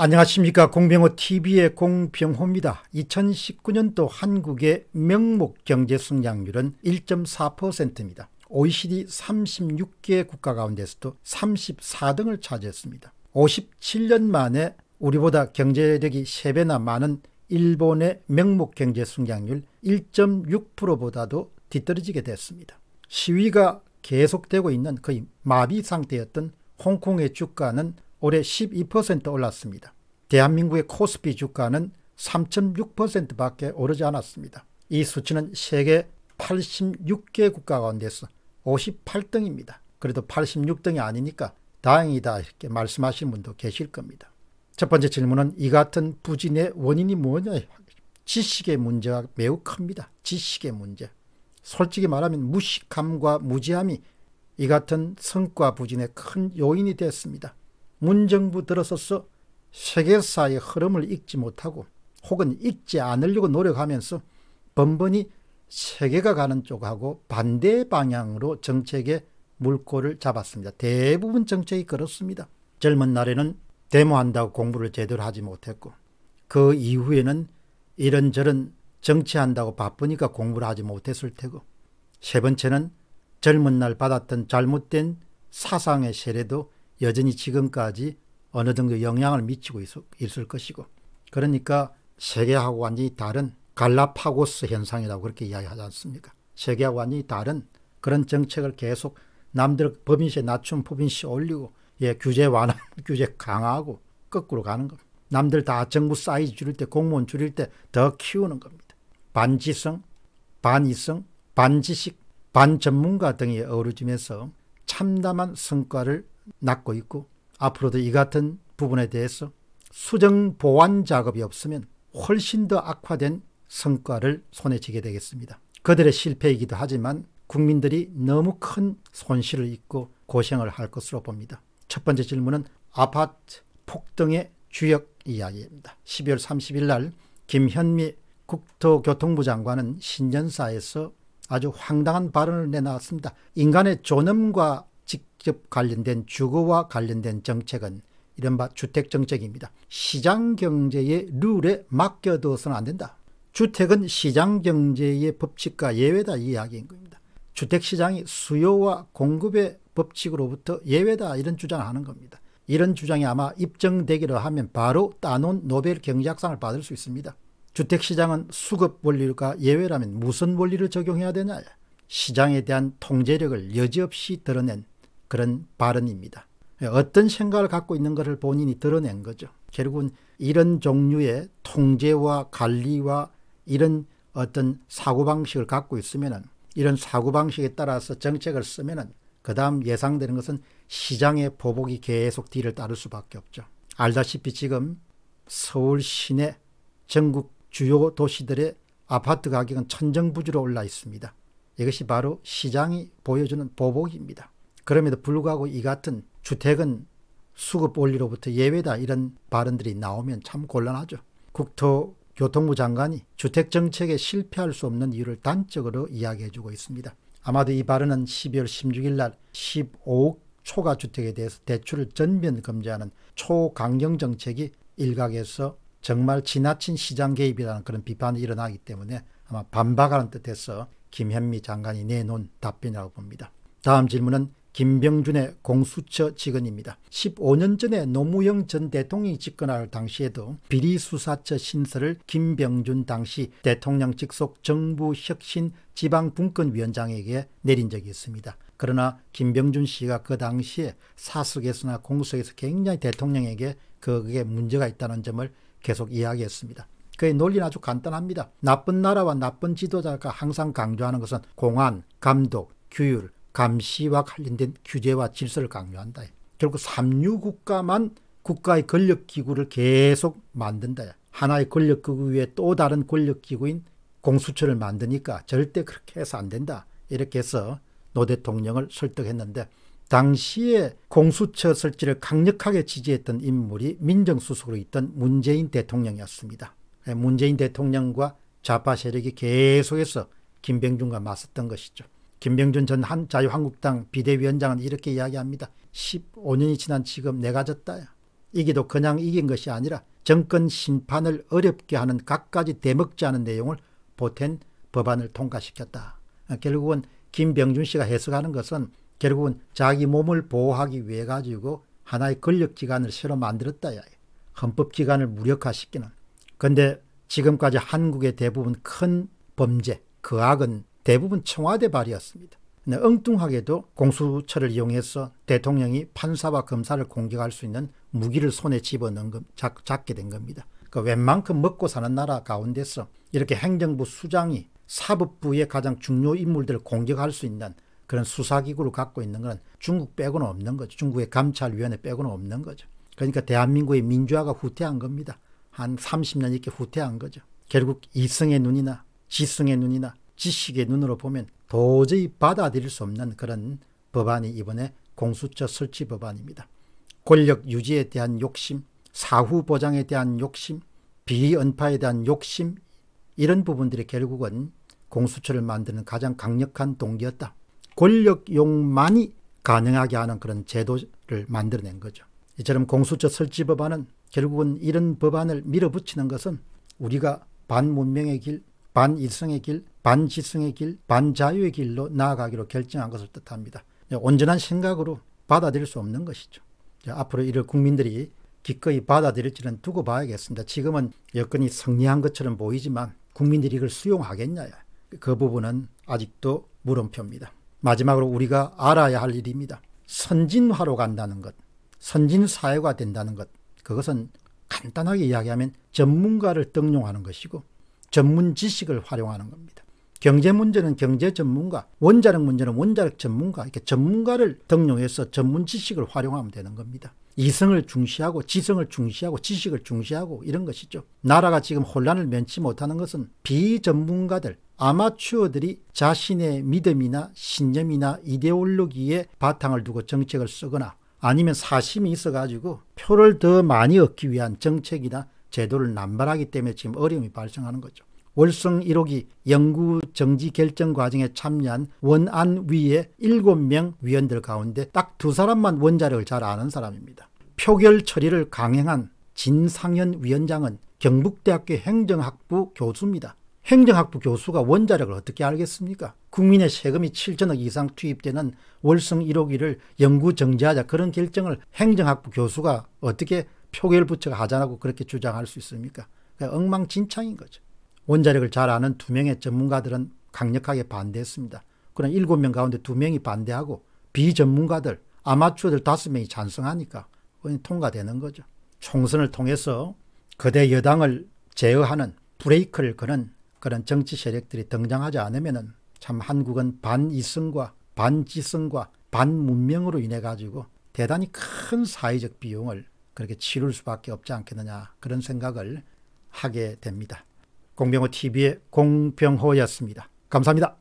안녕하십니까 공병호 TV의 공병호입니다. 2019년도 한국의 명목 경제 성장률은 1.4%입니다. OECD 36개 국가 가운데서도 34등을 차지했습니다. 57년 만에 우리보다 경제력이 3배나 많은 일본의 명목 경제 성장률 1.6%보다도 뒤떨어지게 됐습니다. 시위가 계속되고 있는 거의 마비 상태였던 홍콩의 주가는 올해 12% 올랐습니다. 대한민국의 코스피 주가는 3.6%밖에 오르지 않았습니다. 이 수치는 세계 86개 국가 가운데서 58등입니다. 그래도 86등이 아니니까 다행이다 이렇게 말씀하시는 분도 계실 겁니다. 첫 번째 질문은 이 같은 부진의 원인이 뭐냐? 지식의 문제가 매우 큽니다. 지식의 문제. 솔직히 말하면 무식함과 무지함이 이 같은 성과 부진의 큰 요인이 됐습니다. 문정부 들어서서 세계사의 흐름을 읽지 못하고 혹은 읽지 않으려고 노력하면서 번번이 세계가 가는 쪽하고 반대 방향으로 정책의 물꼬를 잡았습니다. 대부분 정책이 그렇습니다. 젊은 날에는 데모한다고 공부를 제대로 하지 못했고 그 이후에는 이런저런 정치한다고 바쁘니까 공부를 하지 못했을 테고 세 번째는 젊은 날 받았던 잘못된 사상의 세례도 여전히 지금까지 어느 정도 영향을 미치고 있을 것이고 그러니까 세계하고 완전히 다른 갈라파고스 현상이라고 그렇게 이야기하지 않습니까? 세계하고 완전히 다른 그런 정책을 계속 남들 법인세 낮춤 법인세 올리고 예 규제 완화 규제 강화하고 거꾸로 가는 겁니다. 남들 다 정부 사이즈 줄일 때 공무원 줄일 때 더 키우는 겁니다. 반지성, 반이성, 반지식, 반전문가 등이 어우러지면서 참담한 성과를 낳고 있고 앞으로도 이 같은 부분에 대해서 수정 보완 작업이 없으면 훨씬 더 악화된 성과를 손에 쥐게 되겠습니다. 그들의 실패이기도 하지만 국민들이 너무 큰 손실을 입고 고생을 할 것으로 봅니다. 첫 번째 질문은 아파트 폭등의 주역 이야기입니다. 12월 30일 날 김현미 국토교통부 장관은 신년사에서 아주 황당한 발언을 내놨습니다. 인간의 존엄과 직접 관련된 주거와 관련된 정책은 이른바 주택정책입니다. 시장경제의 룰에 맡겨두어서는안 된다. 주택은 시장경제의 법칙과 예외다 이 이야기인 겁니다. 주택시장이 수요와 공급의 법칙으로부터 예외다 이런 주장을 하는 겁니다. 이런 주장이 아마 입증되기를 하면 바로 따놓은 노벨 경제학상을 받을 수 있습니다. 주택시장은 수급 원리가 예외라면 무슨 원리를 적용해야 되냐 시장에 대한 통제력을 여지없이 드러낸 그런 발언입니다. 예, 어떤 생각을 갖고 있는 것을 본인이 드러낸 거죠. 결국은 이런 종류의 통제와 관리와 이런 어떤 사고방식을 갖고 있으면은 이런 사고방식에 따라서 정책을 쓰면은 그 다음 예상되는 것은 시장의 보복이 계속 뒤를 따를 수밖에 없죠. 알다시피 지금 서울 시내 전국 주요 도시들의 아파트 가격은 천정부지로 올라 있습니다. 이것이 바로 시장이 보여주는 보복입니다. 그럼에도 불구하고 이 같은 주택은 수급 원리로부터 예외다 이런 발언들이 나오면 참 곤란하죠. 국토교통부 장관이 주택 정책에 실패할 수 없는 이유를 단적으로 이야기해주고 있습니다. 아마도 이 발언은 12월 16일 날 15억 초과 주택에 대해서 대출을 전면 금지하는 초강경 정책이 일각에서 정말 지나친 시장 개입이라는 그런 비판이 일어나기 때문에 아마 반박하는 뜻에서 김현미 장관이 내놓은 답변이라고 봅니다. 다음 질문은 김병준의 공수처 직원입니다. 15년 전에 노무현 전 대통령이 집권할 당시에도 비리수사처 신설을 김병준 당시 대통령 직속 정부 혁신 지방분권위원장에게 내린 적이 있습니다. 그러나 김병준 씨가 그 당시에 사석에서나 공수에서 굉장히 대통령에게 그게 문제가 있다는 점을 계속 이야기했습니다. 그의 논리는 아주 간단합니다. 나쁜 나라와 나쁜 지도자가 항상 강조하는 것은 공안, 감독, 규율, 감시와 관련된 규제와 질서를 강요한다. 결국 삼류 국가만 국가의 권력 기구를 계속 만든다. 하나의 권력 기구 위에 또 다른 권력 기구인 공수처를 만드니까 절대 그렇게 해서 안 된다. 이렇게 해서 노 대통령을 설득했는데 당시에 공수처 설치를 강력하게 지지했던 인물이 민정수석으로 있던 문재인 대통령이었습니다. 예, 문재인 대통령과 좌파 세력이 계속해서 김병준과 맞섰던 것이죠. 김병준 전 한, 자유한국당 비대위원장은 이렇게 이야기합니다. 15년이 지난 지금 내가 졌다. 이기도 그냥 이긴 것이 아니라 정권 심판을 어렵게 하는 갖가지 대먹지 않은 내용을 보탠 법안을 통과시켰다. 아, 결국은 김병준 씨가 해석하는 것은 결국은 자기 몸을 보호하기 위해 가지고 하나의 권력기관을 새로 만들었다. 헌법기관을 무력화시키는. 근데 지금까지 한국의 대부분 큰 범죄, 그 악은 대부분 청와대 발이었습니다. 네, 엉뚱하게도 공수처를 이용해서 대통령이 판사와 검사를 공격할 수 있는 무기를 손에 집어넣은 잡게 된 겁니다. 그 웬만큼 먹고 사는 나라 가운데서 이렇게 행정부 수장이 사법부의 가장 중요 인물들을 공격할 수 있는 그런 수사기구를 갖고 있는 건 중국 빼고는 없는 거죠. 중국의 감찰위원회 빼고는 없는 거죠. 그러니까 대한민국의 민주화가 후퇴한 겁니다. 한 30년 이렇게 후퇴한 거죠. 결국 이승의 눈이나 지승의 눈이나 지식의 눈으로 보면 도저히 받아들일 수 없는 그런 법안이 이번에 공수처 설치 법안입니다. 권력 유지에 대한 욕심, 사후 보장에 대한 욕심, 비언파에 대한 욕심 이런 부분들이 결국은 공수처를 만드는 가장 강력한 동기였다. 권력용만이 가능하게 하는 그런 제도를 만들어낸 거죠. 이처럼 공수처 설치 법안은 결국은 이런 법안을 밀어붙이는 것은 우리가 반문명의 길, 반일성의 길, 반지성의 길, 반자유의 길로 나아가기로 결정한 것을 뜻합니다. 예, 온전한 생각으로 받아들일 수 없는 것이죠. 예, 앞으로 이를 국민들이 기꺼이 받아들일지는 두고 봐야겠습니다. 지금은 여건이 성리한 것처럼 보이지만 국민들이 이걸 수용하겠냐. 그 부분은 아직도 물음표입니다. 마지막으로 우리가 알아야 할 일입니다. 선진화로 간다는 것, 선진사회가 된다는 것, 그것은 간단하게 이야기하면 전문가를 등용하는 것이고 전문 지식을 활용하는 겁니다. 경제 문제는 경제 전문가, 원자력 문제는 원자력 전문가, 이렇게 전문가를 등용해서 전문 지식을 활용하면 되는 겁니다. 이성을 중시하고 지성을 중시하고 지식을 중시하고 이런 것이죠. 나라가 지금 혼란을 면치 못하는 것은 비전문가들, 아마추어들이 자신의 믿음이나 신념이나 이데올로기에 바탕을 두고 정책을 쓰거나 아니면 사심이 있어가지고 표를 더 많이 얻기 위한 정책이나 제도를 남발하기 때문에 지금 어려움이 발생하는 거죠. 월성 1호기 연구 정지 결정 과정에 참여한 원안위의 7명 위원들 가운데 딱 두 사람만 원자력을 잘 아는 사람입니다. 표결 처리를 강행한 진상현 위원장은 경북대학교 행정학부 교수입니다. 행정학부 교수가 원자력을 어떻게 알겠습니까? 국민의 세금이 7천억 이상 투입되는 월성 1호기를 연구 정지하자 그런 결정을 행정학부 교수가 어떻게 표결 부처가 하자라고 그렇게 주장할 수 있습니까? 엉망진창인 거죠. 원자력을 잘 아는 두 명의 전문가들은 강력하게 반대했습니다. 그러나 일곱 명 가운데 두 명이 반대하고 비전문가들, 아마추어들 다섯 명이 찬성하니까 통과되는 거죠. 총선을 통해서 거대 여당을 제어하는 브레이크를 거는 그런 정치 세력들이 등장하지 않으면 참 한국은 반이성과 반지성과 반문명으로 인해 가지고 대단히 큰 사회적 비용을 그렇게 치룰 수밖에 없지 않겠느냐 그런 생각을 하게 됩니다. 공병호 TV의 공병호였습니다. 감사합니다.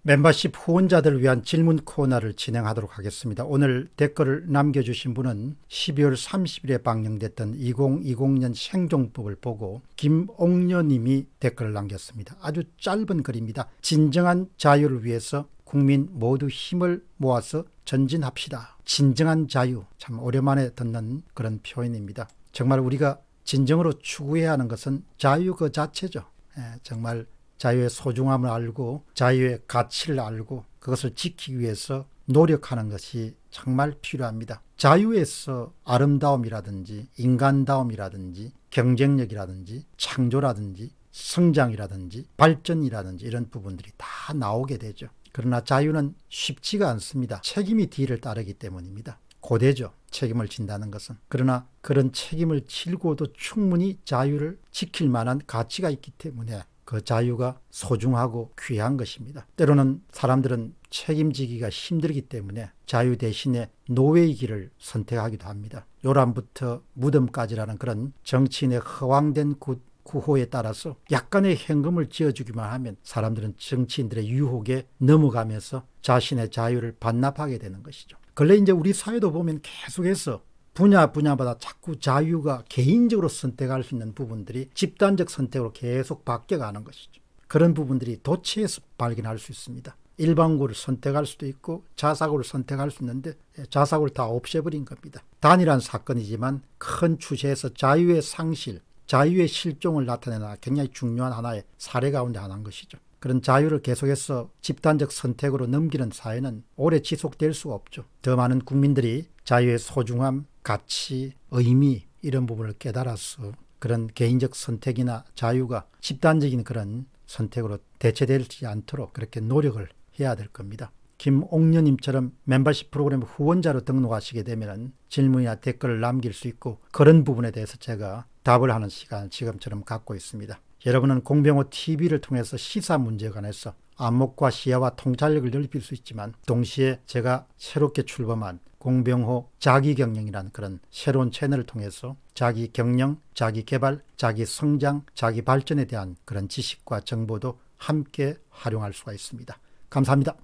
멤버십 후원자들 위한 질문 코너를 진행하도록 하겠습니다. 오늘 댓글을 남겨주신 분은 12월 30일에 방영됐던 2020년 생존법을 보고 김옥녀님이 댓글을 남겼습니다. 아주 짧은 글입니다. 진정한 자유를 위해서 국민 모두 힘을 모아서 전진합시다. 진정한 자유. 참 오랜만에 듣는 그런 표현입니다. 정말 우리가 진정으로 추구해야 하는 것은 자유 그 자체죠. 예, 정말 자유의 소중함을 알고 자유의 가치를 알고 그것을 지키기 위해서 노력하는 것이 정말 필요합니다. 자유에서 아름다움이라든지 인간다움이라든지 경쟁력이라든지 창조라든지 성장이라든지 발전이라든지 이런 부분들이 다 나오게 되죠. 그러나 자유는 쉽지가 않습니다. 책임이 뒤를 따르기 때문입니다. 고대죠. 책임을 진다는 것은. 그러나 그런 책임을 질고도 충분히 자유를 지킬 만한 가치가 있기 때문에 그 자유가 소중하고 귀한 것입니다. 때로는 사람들은 책임지기가 힘들기 때문에 자유 대신에 노예의 길을 선택하기도 합니다. 요란부터 무덤까지라는 그런 정치인의 허황된 구호에 따라서 약간의 현금을 지어주기만 하면 사람들은 정치인들의 유혹에 넘어가면서 자신의 자유를 반납하게 되는 것이죠. 근래 이제 우리 사회도 보면 계속해서 분야 분야마다 자꾸 자유가 개인적으로 선택할 수 있는 부분들이 집단적 선택으로 계속 바뀌어가는 것이죠. 그런 부분들이 도치에서 발견할 수 있습니다. 일반고를 선택할 수도 있고 자사고를 선택할 수 있는데 자사고를 다 없애버린 겁니다. 단일한 사건이지만 큰 추세에서 자유의 상실, 자유의 실종을 나타내는 굉장히 중요한 하나의 사례 가운데 하나인 것이죠. 그런 자유를 계속해서 집단적 선택으로 넘기는 사회는 오래 지속될 수가 없죠. 더 많은 국민들이 자유의 소중함, 가치, 의미 이런 부분을 깨달아서 그런 개인적 선택이나 자유가 집단적인 그런 선택으로 대체되지 않도록 그렇게 노력을 해야 될 겁니다. 김옥녀님처럼 멤버십 프로그램 후원자로 등록하시게 되면 질문이나 댓글을 남길 수 있고 그런 부분에 대해서 제가 답을 하는 시간 을 지금처럼 갖고 있습니다. 여러분은 공병호 TV를 통해서 시사 문제에 관해서 안목과 시야와 통찰력을 넓힐 수 있지만 동시에 제가 새롭게 출범한 공병호 자기경영이라는 그런 새로운 채널을 통해서 자기 경영, 자기 개발, 자기 성장, 자기 발전에 대한 그런 지식과 정보도 함께 활용할 수가 있습니다. 감사합니다.